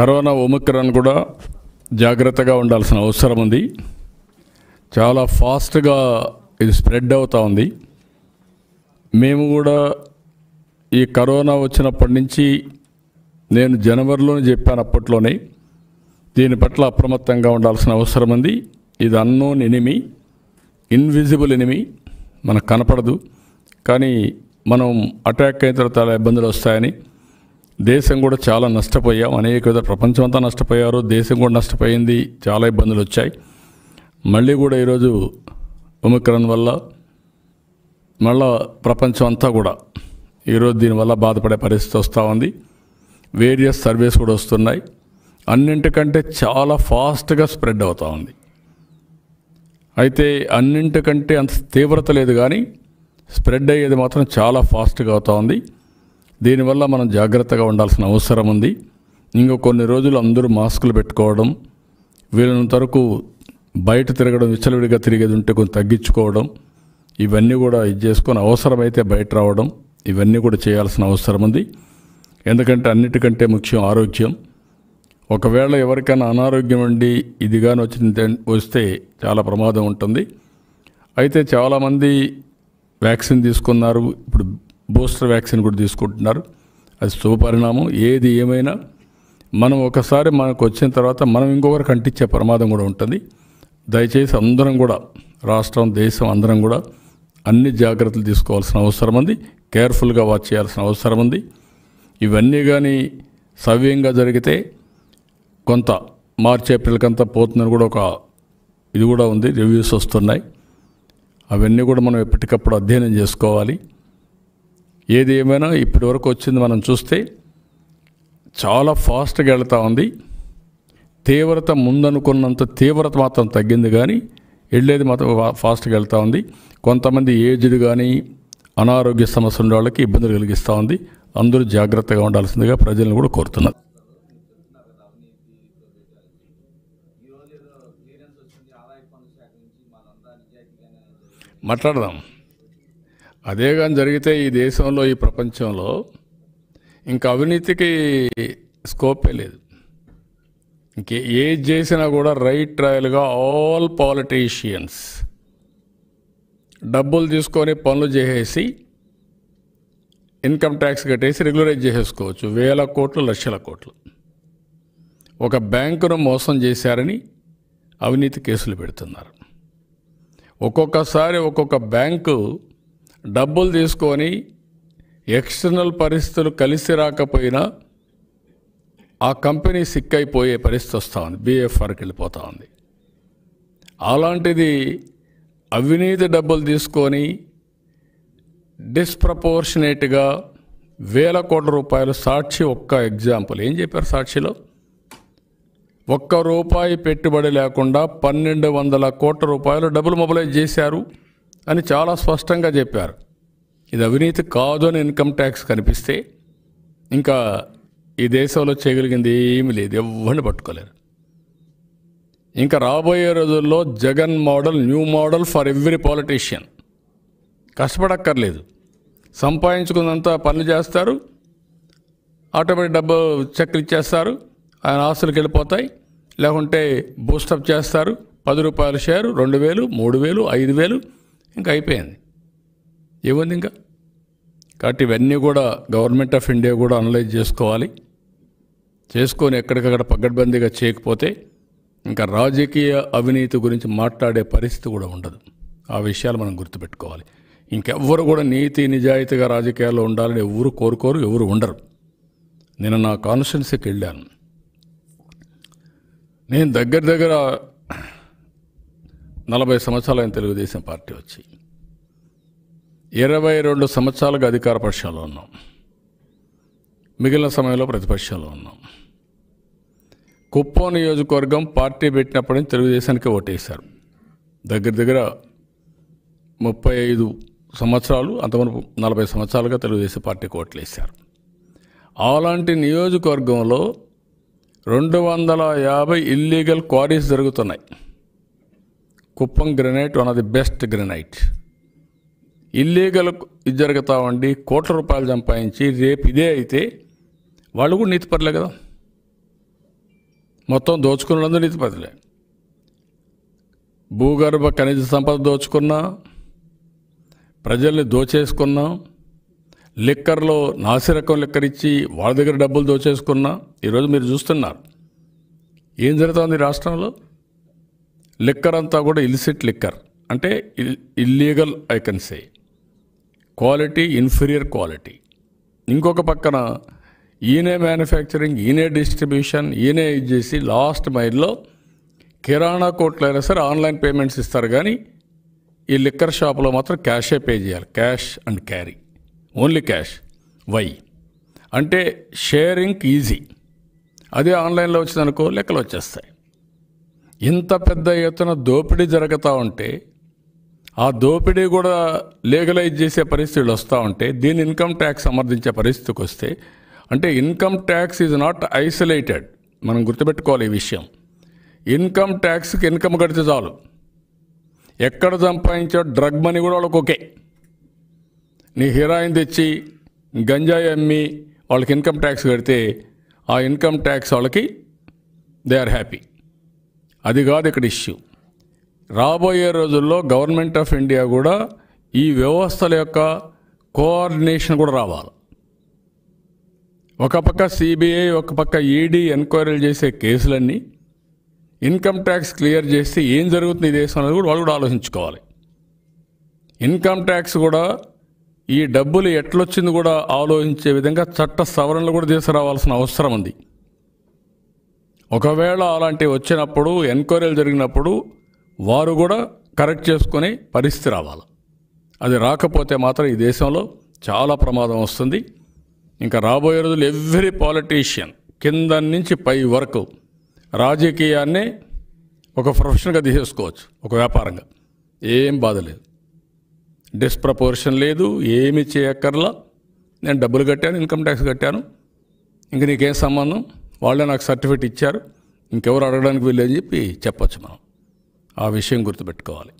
corona Omicron కూడా జాగ్రత్తగా ఉండాల్సిన అవసరం ఉంది చాలా ఫాస్ట్గా ఇది స్ప్రెడ్ అవుతూ ఉంది మేము కూడా ఈ కరోనా వచ్చినప్పటి నుంచి నేను జనవరిలోనే చెప్పాను అప్పట్లోనే దీని పట్ల అప్రమత్తంగా ఉండాల్సిన అవసరం ఉంది ఇది అన్నోన్ ఎనిమి ఇన్విజిబుల్ ఎనిమి మనకు కనపడదు కానీ మనం అటాక్ అయిన తర్వాత చాలా ఇబ్బందులు వస్తాయని దేశం కూడా చాలా నష్టపోయాం అనేక విధ ప్రపంచం అంతా నష్టపోయారు దేశం కూడా నష్టపోయింది చాలా ఇబ్బందులు వచ్చాయి మళ్ళీ కూడా ఈరోజు ఒమిక్రాన్ వల్ల మళ్ళా ప్రపంచం అంతా కూడా ఈరోజు దీనివల్ల బాధపడే పరిస్థితి వస్తూ ఉంది వేరియస్ సర్వేస్ కూడా వస్తున్నాయి అన్నింటికంటే చాలా ఫాస్ట్గా స్ప్రెడ్ అవుతూ ఉంది అయితే అన్నింటికంటే అంత తీవ్రత లేదు కానీ స్ప్రెడ్ అయ్యేది మాత్రం చాలా ఫాస్ట్గా అవుతూ ఉంది దీనివల్ల మనం జాగ్రత్తగా ఉండాల్సిన అవసరం ఉంది ఇంకా కొన్ని రోజులు అందరూ మాస్కులు పెట్టుకోవడం వీళ్ళంత వరకు బయట తిరగడం విచ్చలవిడిగా తిరిగేది ఉంటే కొంచెం తగ్గించుకోవడం ఇవన్నీ కూడా ఇది చేసుకొని అవసరమైతే బయట రావడం ఇవన్నీ కూడా చేయాల్సిన అవసరం ఉంది ఎందుకంటే అన్నిటికంటే ముఖ్యం ఆరోగ్యం ఒకవేళ ఎవరికైనా అనారోగ్యం ఉండి ఇదిగాని వచ్చిన వస్తే చాలా ప్రమాదం ఉంటుంది అయితే చాలామంది వ్యాక్సిన్ తీసుకున్నారు ఇప్పుడు బూస్టర్ వ్యాక్సిన్ కూడా తీసుకుంటున్నారు అది శుభపరిణామం ఏది ఏమైనా మనం ఒకసారి మనకు వచ్చిన తర్వాత మనం ఇంకొకరికి అంటించే ప్రమాదం కూడా ఉంటుంది దయచేసి అందరం కూడా రాష్ట్రం దేశం అందరం కూడా అన్ని జాగ్రత్తలు తీసుకోవాల్సిన అవసరం ఉంది కేర్ఫుల్గా వాచ్ చేయాల్సిన అవసరం ఉంది ఇవన్నీ కానీ సవ్యంగా జరిగితే కొంత మార్చి ఏప్రిల్కి అంతా పోతుందని కూడా ఒక ఇది కూడా ఉంది రివ్యూస్ వస్తున్నాయి అవన్నీ కూడా మనం ఎప్పటికప్పుడు అధ్యయనం చేసుకోవాలి ఏది ఏమైనా ఇప్పటి వరకు వచ్చింది మనం చూస్తే చాలా ఫాస్ట్గా వెళ్తూ ఉంది తీవ్రత ముందనుకున్నంత తీవ్రత మాత్రం తగ్గింది కానీ వెళ్ళేది మాత్రం ఫాస్ట్గా వెళ్తూ ఉంది కొంతమంది ఏజ్డ్ కానీ అనారోగ్య సమస్య ఉండే వాళ్ళకి ఇబ్బందులు కలిగిస్తూ ఉంది అందరూ జాగ్రత్తగా ఉండాల్సిందిగా ప్రజలను కూడా కోరుతున్నారు మాట్లాడదాం అదే కానీ జరిగితే ఈ దేశంలో ఈ ప్రపంచంలో ఇంకా అవినీతికి స్కోపే లేదు ఇంకే ఏది చేసినా కూడా రైట్ ట్రయల్గా ఆల్ పాలిటీషియన్స్ డబ్బులు తీసుకొని పనులు చేసేసి ఇన్కమ్ ట్యాక్స్ కట్టేసి రెగ్యులరైజ్ చేసేసుకోవచ్చు వేల కోట్లు లక్షల కోట్లు ఒక బ్యాంకును మోసం చేశారని అవినీతి కేసులు పెడుతున్నారు ఒక్కొక్కసారి ఒక్కొక్క బ్యాంకు డబ్బులు తీసుకొని ఎక్స్టర్నల్ పరిస్థితులు కలిసి రాకపోయినా ఆ కంపెనీ సిక్ అయిపోయే పరిస్థితి వస్తూ ఉంది బీఎఫ్ఆర్కి వెళ్ళిపోతూ ఉంది అలాంటిది అవినీతి డబ్బులు తీసుకొని డిస్ప్రపోర్షనేట్గా వేల కోట్ల రూపాయలు సాక్షి ఒక్క ఎగ్జాంపుల్ ఏం చెప్పారు సాక్షిలో ఒక్క రూపాయి పెట్టుబడి లేకుండా పన్నెండు వందల కోట్ల రూపాయలు డబ్బులు మొబలైజ్ చేశారు అని చాలా స్పష్టంగా చెప్పారు ఇది అవినీతి కాదు అని ఇన్కమ్ ట్యాక్స్ కనిపిస్తే ఇంకా ఈ దేశంలో చేయగలిగింది ఏమీ లేదు ఎవరిని పట్టుకోలేరు ఇంకా రాబోయే రోజుల్లో Jagan model new model for every politician కష్టపడక్కర్లేదు సంపాదించుకున్నంత పనులు చేస్తారు ఆటోమేటిక్ డబ్బు చెక్కులు ఇచ్చేస్తారు ఆయన ఆస్తులకు వెళ్ళిపోతాయి లేకుంటే బూస్టప్ చేస్తారు పది రూపాయల షేరు రెండు వేలు మూడు వేలు ఐదు వేలు ఇంకా అయిపోయింది ఏముంది ఇంకా కాబట్టి ఇవన్నీ కూడా గవర్నమెంట్ ఆఫ్ ఇండియా కూడా అనలైజ్ చేసుకోవాలి చేసుకొని ఎక్కడికక్కడ పగ్గడ్బందీగా చేయకపోతే ఇంకా రాజకీయ అవినీతి గురించి మాట్లాడే పరిస్థితి కూడా ఉండదు ఆ విషయాలు మనం గుర్తుపెట్టుకోవాలి ఇంకెవ్వరు కూడా నీతి నిజాయితీగా రాజకీయాల్లో ఉండాలని ఎవరు కోరుకోరు ఎవరు ఉండరు నేను నా కాన్స్టిట్యున్సీకి వెళ్ళాను నేను దగ్గర దగ్గర నలభై సంవత్సరాలైన తెలుగుదేశం పార్టీ వచ్చి ఇరవై రెండు సంవత్సరాలుగా అధికార పక్షాల్లో ఉన్నాం మిగిలిన సమయంలో ప్రతిపక్షాల్లో ఉన్నాం కుప్పో నియోజకవర్గం పార్టీ పెట్టినప్పటి నుంచి తెలుగుదేశానికి ఓటేశారు దగ్గర దగ్గర ముప్పై ఐదు సంవత్సరాలు అంతమంది నలభై సంవత్సరాలుగా తెలుగుదేశం పార్టీకి ఓట్లేశారు అలాంటి నియోజకవర్గంలో రెండు వందల యాభై ఇల్లీగల్ క్వారీస్ జరుగుతున్నాయి Kuppam granite one of the best granite illegal ఇది జరుగుతూ ఉండి కోట్ల రూపాయలు సంపాదించి రేపు ఇదే అయితే వాళ్ళు కూడా నీతిపరలే కదా మొత్తం దోచుకున్నందుకు నీతిపరలే భూగర్భ ఖనిజ సంపద దోచుకున్నా ప్రజల్ని దోచేసుకున్నాం లిక్కర్లో నాసిరకం లిక్కర్ ఇచ్చి వాళ్ళ దగ్గర డబ్బులు దోచేసుకున్నా ఈరోజు మీరు చూస్తున్నారు ఏం జరుగుతుంది రాష్ట్రంలో లిక్కర్ అంతా కూడా ఇల్సిట్ లిక్కర్ అంటే ill illegal I can say quality inferior quality ఇంకొక పక్కన ఈయనే మ్యానుఫ్యాక్చరింగ్ ఈయనే డిస్ట్రిబ్యూషన్ ఈయనే చేసి లాస్ట్ మైల్లో కిరాణా కోట్లు అయినా సరే ఆన్లైన్ పేమెంట్స్ ఇస్తారు కానీ ఈ లిక్కర్ షాప్లో మాత్రం క్యాషే పే చేయాలి cash and carry only cash why అంటే షేరింగ్ ఈజీ అదే ఆన్లైన్లో వచ్చిందనుకో లెక్కలు వచ్చేస్తాయి ఇంత పెద్ద ఎత్తున దోపిడీ జరుగుతూ ఉంటే ఆ దోపిడీ కూడా లీగలైజ్ చేసే పరిస్థితులు వస్తూ ఉంటే దీని ఇన్కమ్ ట్యాక్స్ సమర్థించే పరిస్థితికి వస్తే అంటే income tax is not isolated మనం గుర్తుపెట్టుకోవాలి ఈ విషయం ఇన్కమ్ ట్యాక్స్కి ఇన్కమ్ కడితే చాలు ఎక్కడ సంపాదించో డ్రగ్ మనీ కూడా వాళ్ళకి ఒకే నీ హీరాయిన్ తెచ్చి గంజాయి అమ్మి వాళ్ళకి ఇన్కమ్ ట్యాక్స్ కడితే ఆ ఇన్కమ్ ట్యాక్స్ వాళ్ళకి దే ఆర్ హ్యాపీ అది కాదు ఇక్కడ ఇష్యూ రాబోయే రోజుల్లో గవర్నమెంట్ ఆఫ్ ఇండియా కూడా ఈ వ్యవస్థల యొక్క కోఆర్డినేషన్ కూడా రావాలి ఒక పక్క సిబిఐ ఒక పక్క ఈడీ ఎన్క్వైరీలు చేసే కేసులన్నీ ఇన్కమ్ ట్యాక్స్ క్లియర్ చేస్తే ఏం జరుగుతుంది ఈ అనేది కూడా వాళ్ళు కూడా ఆలోచించుకోవాలి ఇన్కమ్ ట్యాక్స్ కూడా ఈ డబ్బులు ఎట్లొచ్చింది కూడా ఆలోచించే విధంగా చట్ట సవరణలు కూడా తీసుకురావాల్సిన అవసరం ఉంది ఒకవేళ అలాంటివి వచ్చినప్పుడు ఎంక్వైరీలు జరిగినప్పుడు వారు కూడా కరెక్ట్ చేసుకుని పరిస్థితి రావాలి అది రాకపోతే మాత్రం ఈ దేశంలో చాలా ప్రమాదం వస్తుంది ఇంకా రాబోయే రోజులు ఎవ్రీ పాలిటీషియన్ కింద నుంచి పై వరకు రాజకీయాన్ని ఒక ప్రొఫెషన్గా తీసేసుకోవచ్చు ఒక వ్యాపారంగా ఏం బాధ లేదు డిస్ప్రపోర్షన్ లేదు ఏమి చేయక్కర్లా నేను డబ్బులు కట్టాను ఇన్కమ్ ట్యాక్స్ కట్టాను ఇంక నీకేం సంబంధం వాళ్ళే నాకు సర్టిఫికేట్ ఇచ్చారు ఇంకెవరు అడగడానికి వీళ్ళని చెప్పి చెప్పచ్చు మనం ఆ విషయం గుర్తుపెట్టుకోవాలి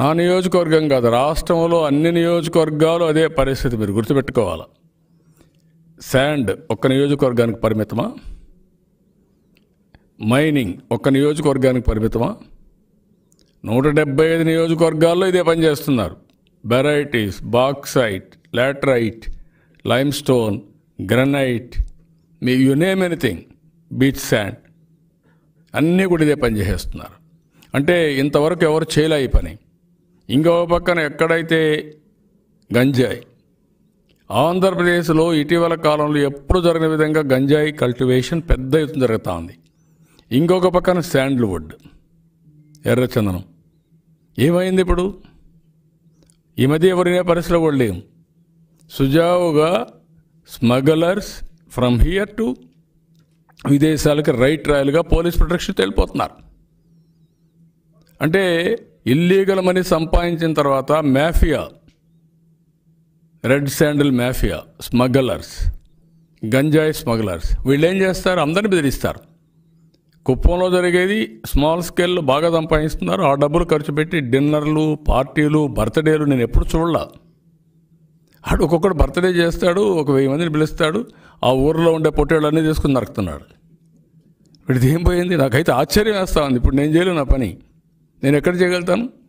నా నియోజకవర్గం కాదు రాష్ట్రంలో అన్ని నియోజకవర్గాలు అదే పరిస్థితి మీరు గుర్తుపెట్టుకోవాలి శాండ్ ఒక్క నియోజకవర్గానికి పరిమితమా మైనింగ్ ఒక్క నియోజకవర్గానికి పరిమితమా నూట డెబ్బై ఐదు నియోజకవర్గాల్లో ఇదే పనిచేస్తున్నారు barytes bauxite laterite limestone granite మీ you name anything beach sand అన్నీ కూడా ఇదే పని చేసేస్తున్నారు అంటే ఇంతవరకు ఎవరు చేయలే ఈ పని ఇంకో పక్కన ఎక్కడైతే గంజాయి ఆంధ్రప్రదేశ్లో ఇటీవల కాలంలో ఎప్పుడు జరిగిన విధంగా గంజాయి కల్టివేషన్ పెద్ద ఎత్తున జరుగుతూ ఉంది ఇంకొక పక్కన శాండ్ల్వుడ్ ఎర్రచందనం ఏమైంది ఇప్పుడు ఈ మధ్య ఎవరినే పరిశ్రమ సుజావుగా స్మగ్లర్స్ ఫ్రమ్ హియర్ టు విదేశాలకు రైట్ ట్రయల్గా పోలీస్ ప్రొటెక్షన్ తెలిపోతున్నారు అంటే ఇల్లీగల్ మనీ సంపాదించిన తర్వాత mafia red sandal mafia smugglers గంజాయి స్మగ్లర్స్ వీళ్ళు ఏం చేస్తారు అందరిని బెదిరిస్తారు కుప్పంలో జరిగేది స్మాల్ స్కేల్లో బాగా సంపాదిస్తున్నారు ఆ డబ్బులు ఖర్చు పెట్టి డిన్నర్లు పార్టీలు బర్త్డేలు నేను ఎప్పుడు చూడలా ఆడు ఒక్కొక్కడు బర్త్డే చేస్తాడు ఒక వెయ్యి మందిని పిలుస్తాడు ఆ ఊర్లో ఉండే అన్నీ తీసుకుని నరుకుతున్నాడు వీడిది ఏం పోయింది నాకైతే ఆశ్చర్యం వేస్తా ఉంది ఇప్పుడు నేను చేయలేను నా పని నేను ఎక్కడ చేయగలుగుతాను